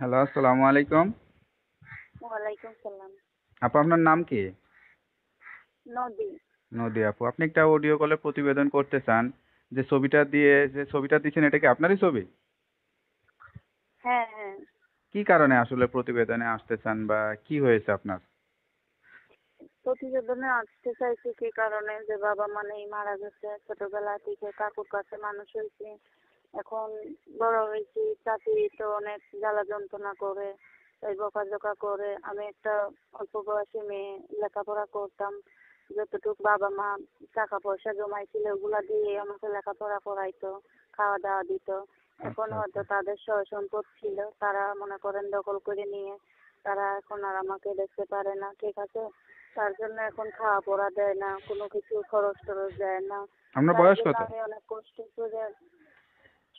Hello আসসালামু আলাইকুম ওয়ালাইকুম সালাম আপু আপনার নাম কি নদী নদী আপু আপনি একটা অডিও কলে প্রতিবেদন করতে চান যে ছবিটা দিয়ে যে ছবিটা দিয়েছেন এটা কি আপনারই ছবি হ্যাঁ হ্যাঁ কি কারণে আসলে প্রতিবেদনে আসতে চান বা কি হয়েছে আপনার প্রতিবেদনে আসতে চাইছি কি কারণে যে বাবা মানে মারা গেছে ছোটবেলা থেকে কাকুর কাছে মানুষ হয়েছি এখন বড় হয়েছি চাকরি তো অনেক জ্বালা যন্ত্রণা করে তাই বকাঝকা করে আমি একটা অল্প বয়সী মেয়ে লেখাপড়া করতাম যতটুক বাবা মা টাকা পয়সা জমাইছিল ওগুলো দিয়ে আমাকে লেখাপড়া করাইতো খাওয়া দাওয়া দিত আচ্ছা, এখন আচ্ছা। হয়তো তাদের সয় সম্পদ ছিল তারা মনে করেন দখল করে নিয়ে তারা এখন আর আমাকে দেখতে পারে না ঠিক আছে তার জন্য এখন খাওয়া পড়া দেয় না কোনো কিছু খরচ টরচ দেয় না আপনার বয়স কত আমি অনেক কষ্ট করে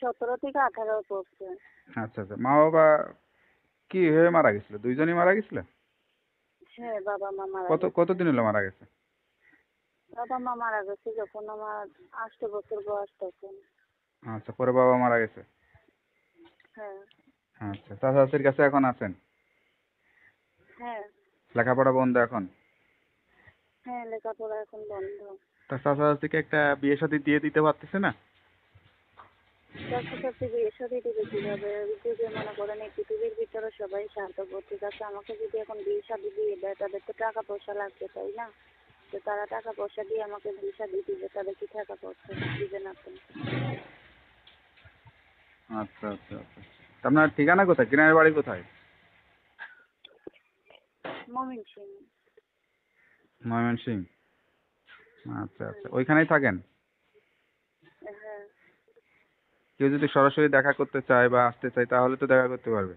সতেরো থেকে আঠারো পড়ছে আচ্ছা আচ্ছা মা বাবা কি হয়ে মারা গেছিল দুইজনই মারা গেছিল হ্যাঁ বাবা মা মারা কত কতদিন হলো মারা গেছে বাবা মা মারা গেছে যখন আমার আট বছর বয়স তখন আচ্ছা পরে বাবা মারা গেছে হ্যাঁ আচ্ছা চাচা চাচির কাছে এখন আছেন হ্যাঁ লেখাপড়া বন্ধ এখন হ্যাঁ লেখাপড়া এখন বন্ধ তা চাচা চাচিকে একটা বিয়ে শাদী দিয়ে দিতে পারতেছে না ছাত্রছাত্রী বিয়ে দিবে কীভাবে যদি মনে করেন এই পৃথিবীর ভিতরে সবাই শান্ত ঠিক আছে আমাকে যদি এখন বিয়ে শাদি দিয়ে দেয় তাদের তো টাকা পয়সা লাগবে তাই না তো তারা টাকা পয়সা দিয়ে আমাকে বিয়ে শাদি দিবে তাদের কি টাকা পয়সা দিবে না তো আচ্ছা আচ্ছা আচ্ছা আপনার ঠিকানা কোথায় কিনারের বাড়ি কোথায় মমিন সিং মমিন সিং আচ্ছা আচ্ছা ওইখানেই থাকেন কেউ যদি সরাসরি দেখা করতে চায় বা আসতে চায় তাহলে তো দেখা করতে পারবে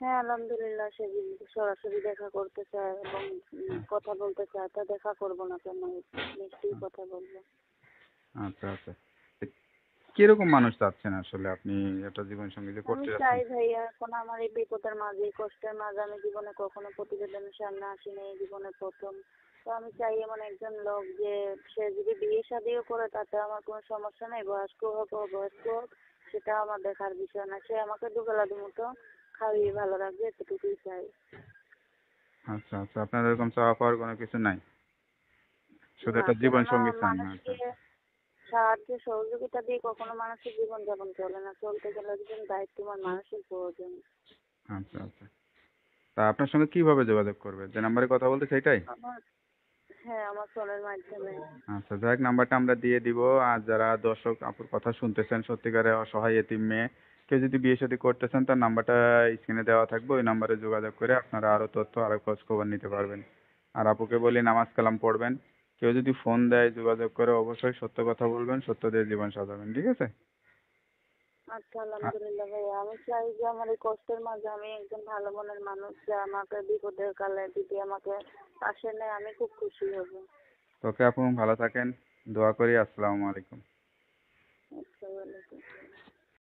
হ্যাঁ আলহামদুলিল্লাহ সে যদি সরাসরি দেখা করতে চায় এবং কথা বলতে চায় তা দেখা করবো না কেন নিশ্চয়ই কথা বলবো আচ্ছা আচ্ছা কিরকম মানুষ চাচ্ছেন আসলে আপনি একটা জীবন সঙ্গী যে করতে চাই ভাইয়া এখন আমার এই বিপদের মাঝে কষ্টের মাঝে আমি জীবনে কখনো প্রতিবেদনের সামনে আসিনি এই জীবনে প্রথম তো আমি চাই এমন একজন লোক যে সে যদি বিয়ে শাদিও করে তাতে আমার কোনো সমস্যা নেই বয়স্ক হোক অবয়স্ক হোক সেটা আমার দেখার বিষয় না সে আমাকে দুবেলা দুমুঠো খাইয়ে ভালো রাখবে এতটুকুই চাই আচ্ছা আচ্ছা আপনার এরকম চাওয়া পাওয়ার কোনো কিছু নাই শুধু একটা জীবন সঙ্গী চান হ্যাঁ, আচ্ছা। সাহায্য সহযোগিতা দিয়ে কখনো মানুষের জীবন যাপন চলে না চলতে গেলে একজন দায়িত্বমান মানুষের প্রয়োজন আচ্ছা আচ্ছা তা আপনার সঙ্গে কিভাবে যোগাযোগ করবে যে নাম্বারে কথা বলতে সেটাই হ্যাঁ আচ্ছা যাই নাম্বারটা আমরা দিয়ে দিব আর যারা দর্শক আপুর কথা শুনতেছেন সত্যিকারে অসহায় এতিম মেয়ে কেউ যদি বিয়ে শাদী করতেছেন তার নাম্বারটা স্ক্রিনে দেওয়া থাকবে ওই নাম্বারে যোগাযোগ করে আপনারা আরও তথ্য আরো খোঁজ খবর নিতে পারবেন আর আপুকে বলি নামাজ কালাম পড়বেন কেউ যদি ফোন দেয় যোগাযোগ করে অবশ্যই সত্য কথা বলবেন সত্য দিয়ে জীবন সাজাবেন ঠিক আছে আচ্ছা হ্যাঁ। আলহামদুলিল্লাহ ভাইয়া আমি চাই যে আমার এই কষ্টের মাঝে আমি একজন ভালো মনের মানুষ যে আমাকে বিপদের কালে যদি আমাকে পাশে নেয় আমি খুব খুশি হব তোকে আপু ভালো থাকেন দোয়া করি আসসালামু আলাইকুম আচ্ছা